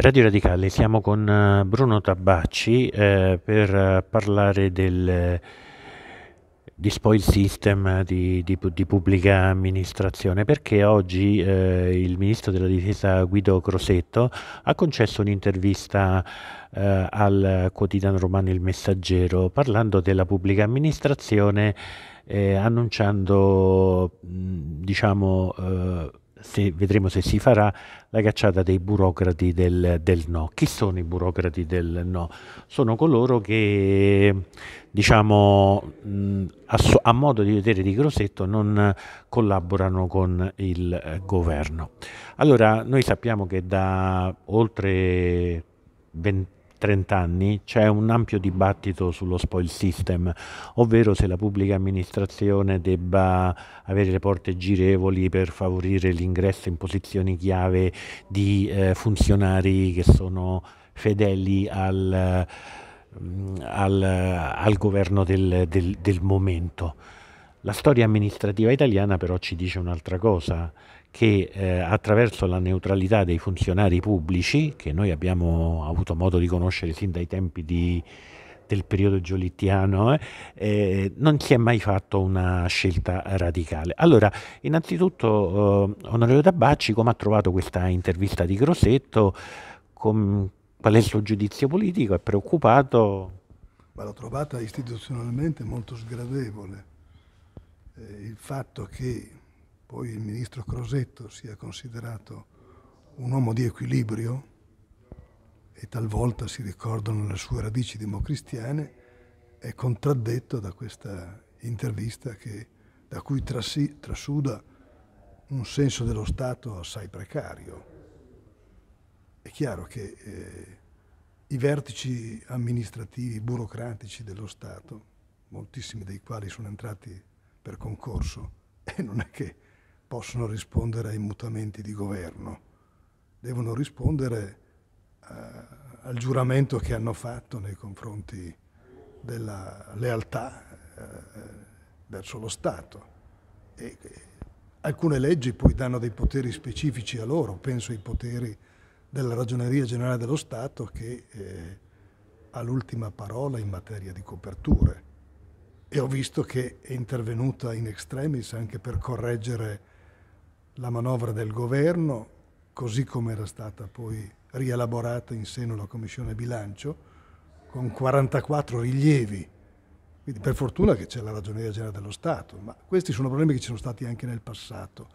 Radio Radicale, siamo con eh, Bruno Tabacci eh, per eh, parlare del, eh, di spoil system di, di, di pubblica amministrazione perché oggi eh, il ministro della difesa Guido Crosetto ha concesso un'intervista eh, al quotidiano romano Il Messaggero parlando della pubblica amministrazione annunciando mh, diciamo se, vedremo se si farà, la cacciata dei burocrati del, del, no. Chi sono i burocrati del no? Sono coloro che, diciamo, mh, a, so, a, modo di vedere di Grosetto, non collaborano con il eh, governo. Allora, noi sappiamo che da oltre 20 30 anni c'è un ampio dibattito sullo spoil system, ovvero se la pubblica amministrazione debba avere le porte girevoli per favorire l'ingresso in posizioni chiave di eh, funzionari che sono fedeli al, mm, al, al governo del, del, del momento. La storia amministrativa italiana però ci dice un'altra cosa, che eh, attraverso la neutralità dei funzionari pubblici, che noi abbiamo avuto modo di conoscere sin dai tempi di, del periodo giolittiano, eh, eh, non si è mai fatto una scelta radicale. Allora, innanzitutto, eh, onorevole Tabacci, come ha trovato questa intervista di Grossetto? Com, qual è il suo giudizio politico? È preoccupato? Ma l'ho trovata istituzionalmente molto sgradevole eh, il fatto che poi il ministro Crosetto sia considerato un uomo di equilibrio e talvolta si ricordano le sue radici democristiane, è contraddetto da questa intervista che, da cui trasi, trasuda un senso dello Stato assai precario. È chiaro che eh, i vertici amministrativi, burocratici dello Stato, moltissimi dei quali sono entrati per concorso e non è che possono rispondere ai mutamenti di governo, devono rispondere uh, al giuramento che hanno fatto nei confronti della lealtà uh, verso lo Stato. E, e alcune leggi poi danno dei poteri specifici a loro, penso ai poteri della Ragioneria Generale dello Stato che eh, ha l'ultima parola in materia di coperture e ho visto che è intervenuta in extremis anche per correggere la manovra del governo, così come era stata poi rielaborata in seno alla Commissione Bilancio, con 44 rilievi. Quindi per fortuna che c'è la ragioneria generale dello Stato, ma questi sono problemi che ci sono stati anche nel passato.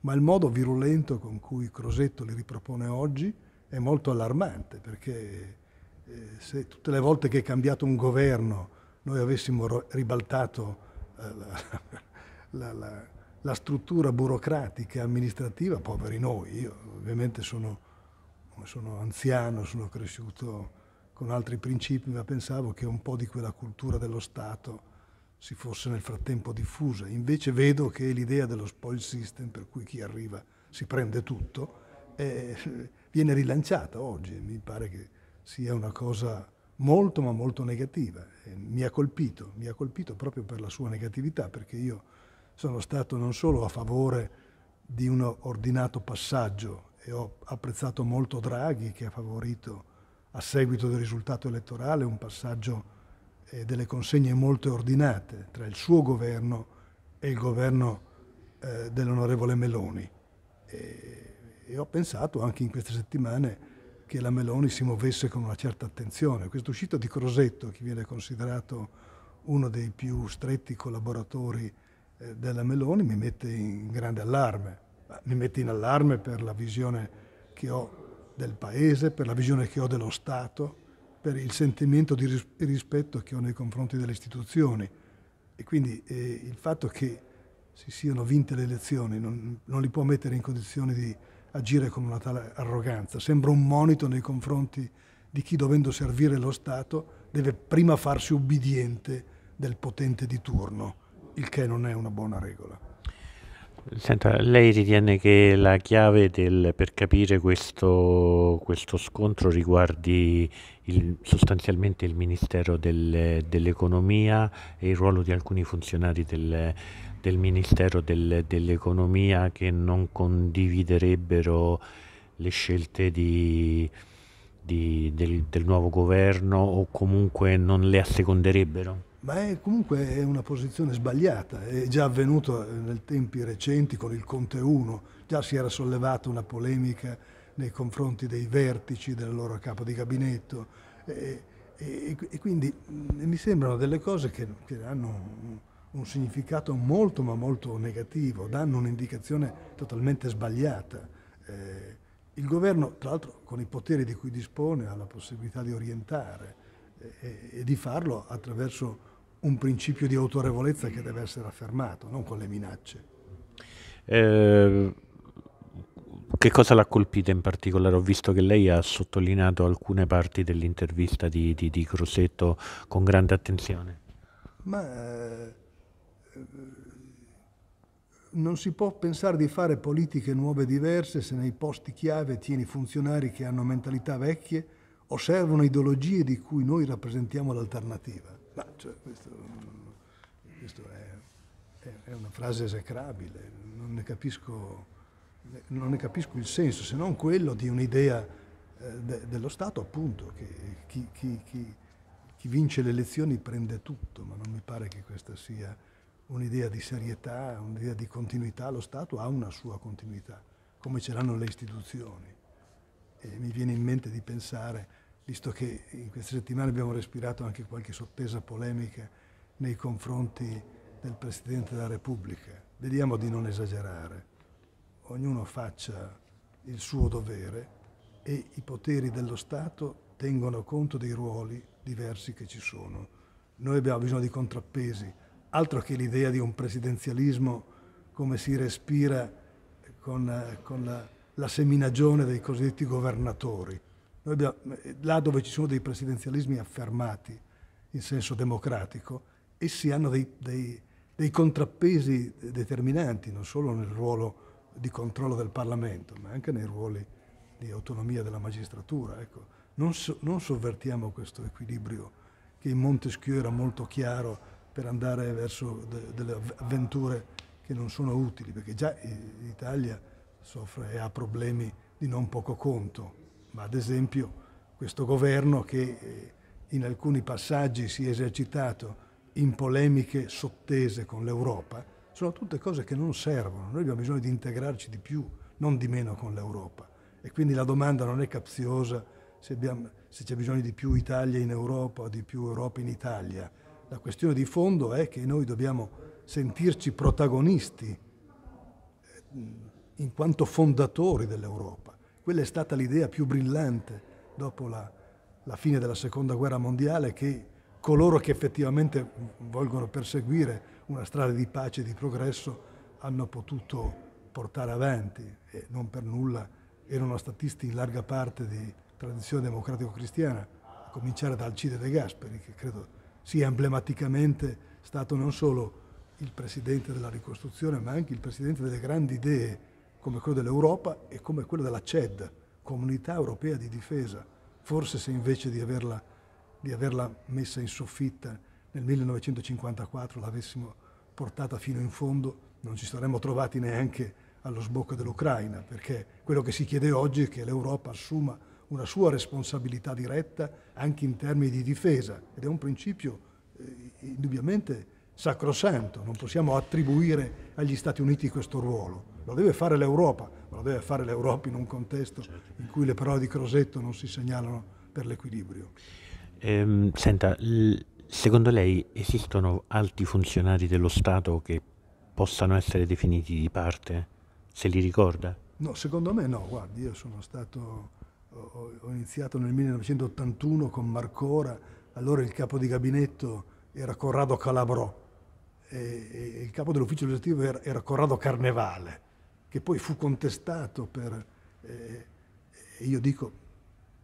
Ma il modo virulento con cui Crosetto li ripropone oggi è molto allarmante, perché eh, se tutte le volte che è cambiato un governo noi avessimo ribaltato eh, la, la, la, la, struttura burocratica e amministrativa, poveri noi, io ovviamente sono, sono anziano, sono cresciuto con altri principi, ma pensavo che un po' di quella cultura dello Stato si fosse nel frattempo diffusa. Invece vedo che l'idea dello spoil system, per cui chi arriva si prende tutto, eh, viene rilanciata oggi. Mi pare che sia una cosa molto ma molto negativa. Mi ha colpito, mi ha colpito proprio per la sua negatività, perché io sono stato non solo a favore di un ordinato passaggio e ho apprezzato molto Draghi che ha favorito a seguito del risultato elettorale un passaggio eh, delle consegne molto ordinate tra il suo governo e il governo eh, dell'onorevole Meloni. E, e ho pensato anche in queste settimane che la Meloni si muovesse con una certa attenzione. Questa uscita di Crosetto, che viene considerato uno dei più stretti collaboratori eh, della Meloni, mi mette in grande allarme. Mi mette in allarme per la visione che ho del Paese, per la visione che ho dello Stato, per il sentimento di ris- rispetto che ho nei confronti delle istituzioni. E quindi eh, il fatto che si siano vinte le elezioni non, non li può mettere in condizioni di agire con una tale arroganza. Sembra un monito nei confronti di chi, dovendo servire lo Stato, deve prima farsi ubbidiente del potente di turno, il che non è una buona regola. Senta, lei ritiene che la chiave del, per capire questo, questo scontro riguardi il, sostanzialmente il Ministero del, dell'Economia e il ruolo di alcuni funzionari del, del Ministero del, dell'Economia che non condividerebbero le scelte di, di, del, del, nuovo governo o comunque non le asseconderebbero? Ma è, comunque è una posizione sbagliata, è già avvenuto nei tempi recenti con il Conte 1, già si era sollevata una polemica nei confronti dei vertici del loro capo di gabinetto e, e, e quindi mm, mi sembrano delle cose che, che hanno un significato molto ma molto negativo, danno un'indicazione totalmente sbagliata. Eh, il governo, tra l'altro, con i poteri di cui dispone, ha la possibilità di orientare eh, e, di farlo attraverso un principio di autorevolezza che deve essere affermato, non con le minacce. Eh, che cosa l'ha colpita in particolare? Ho visto che lei ha sottolineato alcune parti dell'intervista di, di, di Crosetto con grande attenzione. Ma eh, non si può pensare di fare politiche nuove e diverse se nei posti chiave tieni funzionari che hanno mentalità vecchie o servono ideologie di cui noi rappresentiamo l'alternativa. Ma cioè, questo, questo è, è, una frase esecrabile, non ne, capisco, non ne capisco il senso, se non quello di un'idea eh, de, dello Stato, appunto, che chi, chi, chi, chi vince le elezioni prende tutto, ma non mi pare che questa sia un'idea di serietà, un'idea di continuità, lo Stato ha una sua continuità, come ce l'hanno le istituzioni. E mi viene in mente di pensare, visto che in queste settimane abbiamo respirato anche qualche sottesa polemica nei confronti del Presidente della Repubblica, vediamo di non esagerare, ognuno faccia il suo dovere e i poteri dello Stato tengono conto dei ruoli diversi che ci sono. Noi abbiamo bisogno di contrappesi altro che l'idea di un presidenzialismo come si respira con, con la, la, seminagione dei cosiddetti governatori. Abbiamo, eh, là dove ci sono dei presidenzialismi affermati in senso democratico, essi hanno dei, dei, dei contrappesi determinanti, non solo nel ruolo di controllo del Parlamento, ma anche nei ruoli di autonomia della magistratura. Ecco, non, so, non sovvertiamo questo equilibrio che in Montesquieu era molto chiaro per andare verso de, delle avventure che non sono utili, perché già l'Italia soffre e ha problemi di non poco conto, ma ad esempio questo governo che eh, in alcuni passaggi si è esercitato in polemiche sottese con l'Europa, sono tutte cose che non servono, noi abbiamo bisogno di integrarci di più, non di meno con l'Europa. E quindi la domanda non è capziosa se, abbiamo, se c'è bisogno di più Italia in Europa o di più Europa in Italia, la questione di fondo è che noi dobbiamo sentirci protagonisti eh, in quanto fondatori dell'Europa. Quella è stata l'idea più brillante dopo la, la fine della seconda guerra mondiale che coloro che effettivamente vogliono perseguire una strada di pace e di progresso hanno potuto portare avanti e non per nulla erano statisti in larga parte di tradizione democratico-cristiana, a cominciare da Alcide De Gasperi, che credo sia emblematicamente stato non solo il presidente della ricostruzione, ma anche il presidente delle grandi idee, come quello dell'Europa e come quello della CED, Comunità Europea di Difesa. Forse se invece di averla, di averla messa in soffitta nel 1954 l'avessimo portata fino in fondo, non ci saremmo trovati neanche allo sbocco dell'Ucraina, perché quello che si chiede oggi è che l'Europa assuma una sua responsabilità diretta anche in termini di difesa ed è un principio eh, indubbiamente sacrosanto, non possiamo attribuire agli Stati Uniti questo ruolo, lo deve fare l'Europa, ma lo deve fare l'Europa in un contesto in cui le parole di Crosetto non si segnalano per l'equilibrio. Ehm, senta, secondo lei esistono alti funzionari dello Stato che possano essere definiti di parte? Se li ricorda? No, secondo me no, guardi, io sono stato ho, iniziato nel 1981 con Marcora, allora il capo di gabinetto era Corrado Calabrò e, e il capo dell'ufficio legislativo era, era, Corrado Carnevale, che poi fu contestato per... Eh, io dico,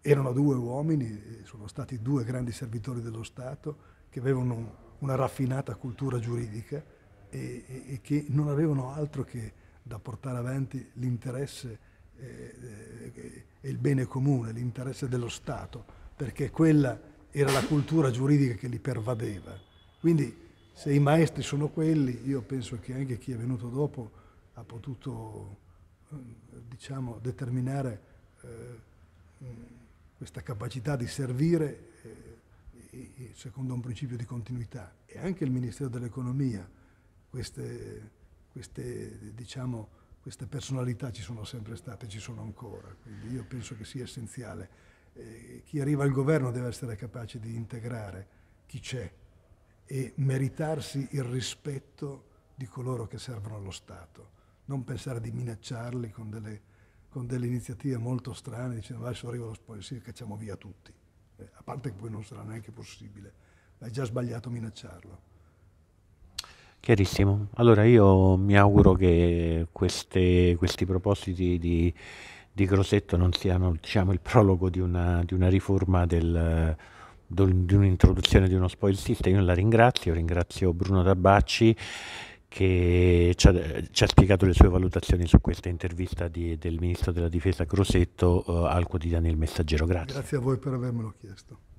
erano due uomini, eh, sono stati due grandi servitori dello Stato che avevano una raffinata cultura giuridica e, e, e che non avevano altro che da portare avanti l'interesse eh, eh, il bene comune, l'interesse dello Stato, perché quella era la cultura giuridica che li pervadeva. Quindi se i maestri sono quelli, io penso che anche chi è venuto dopo ha potuto eh, diciamo, determinare eh, mm, questa capacità di servire eh, secondo un principio di continuità. E anche il Ministero dell'Economia, queste, queste diciamo, queste personalità ci sono sempre state, ci sono ancora, quindi io penso che sia essenziale. Eh, chi arriva al governo deve essere capace di integrare chi c'è e meritarsi il rispetto di coloro che servono allo Stato, non pensare di minacciarli con delle, con delle iniziative molto strane, dicendo adesso arriva lo spogliatoio, sì, cacciamo via tutti, eh, a parte che poi non sarà neanche possibile, ma è già sbagliato minacciarlo. Chiarissimo. Allora io mi auguro che queste, questi propositi di, di Grosetto non siano diciamo, il prologo di una, di una riforma del, di un'introduzione di uno spoil system. Io la ringrazio, ringrazio Bruno Tabacci che ci ha, ci ha, spiegato le sue valutazioni su questa intervista di, del Ministro della Difesa Grosetto eh, al quotidiano Il Messaggero. Grazie. Grazie a voi per avermelo chiesto.